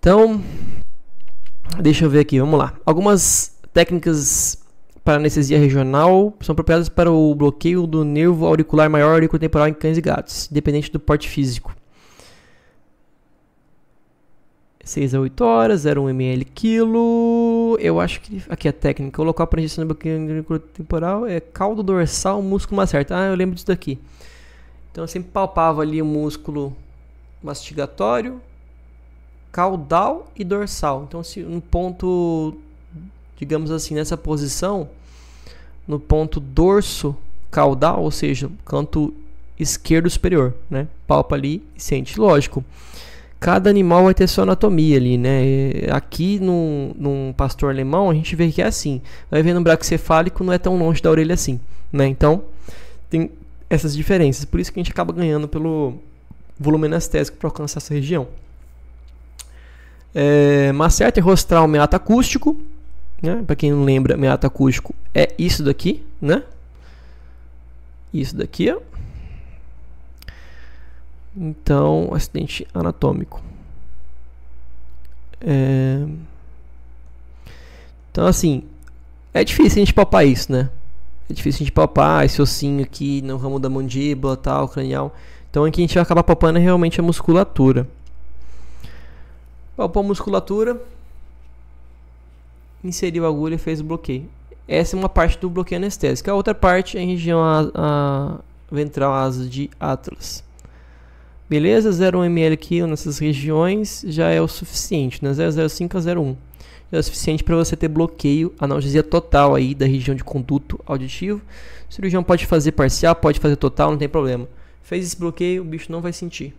Então, deixa eu ver aqui, vamos lá. Algumas técnicas para anestesia regional são apropriadas para o bloqueio do nervo auricular maior temporal em cães e gatos, independente do porte físico. 6 a 8 horas, 0,1 ml quilo. Eu acho que aqui a técnica, o local para injeção do bloqueio temporal é caldo dorsal, músculo macerta. Ah, eu lembro disso daqui. Então eu sempre palpava ali o músculo mastigatório, caudal e dorsal. Então, se no ponto, digamos assim, nessa posição, no ponto dorso caudal, ou seja, canto esquerdo superior, né? Palpa ali e sente. Lógico, cada animal vai ter sua anatomia ali, né? Aqui num, num pastor alemão a gente vê que é assim. Vai vendo no braco cefálico não é tão longe da orelha assim, né? Então, tem essas diferenças. Por isso que a gente acaba ganhando pelo volume anestésico para alcançar essa região. É, Macerta e Rostral, meato acústico. Né? Para quem não lembra, meato acústico é isso daqui, né? Isso daqui, ó. Então, acidente anatômico. É... Então, assim, é difícil a gente palpar isso, né? É difícil a gente palpar esse ossinho aqui no ramo da mandíbula, tal, cranial. Então, o que a gente vai acabar palpando é realmente a musculatura. Palpou a musculatura, inseriu a agulha e fez o bloqueio. Essa é uma parte do bloqueio anestésico. A outra parte é a região a, a ventral asa de Atlas. Beleza? 0,1 ml aqui nessas regiões já é o suficiente, né? 0,05 a 0,1. é o suficiente para você ter bloqueio, analgesia total aí da região de conduto auditivo. O cirurgião pode fazer parcial, pode fazer total, não tem problema. Fez esse bloqueio, o bicho não vai sentir.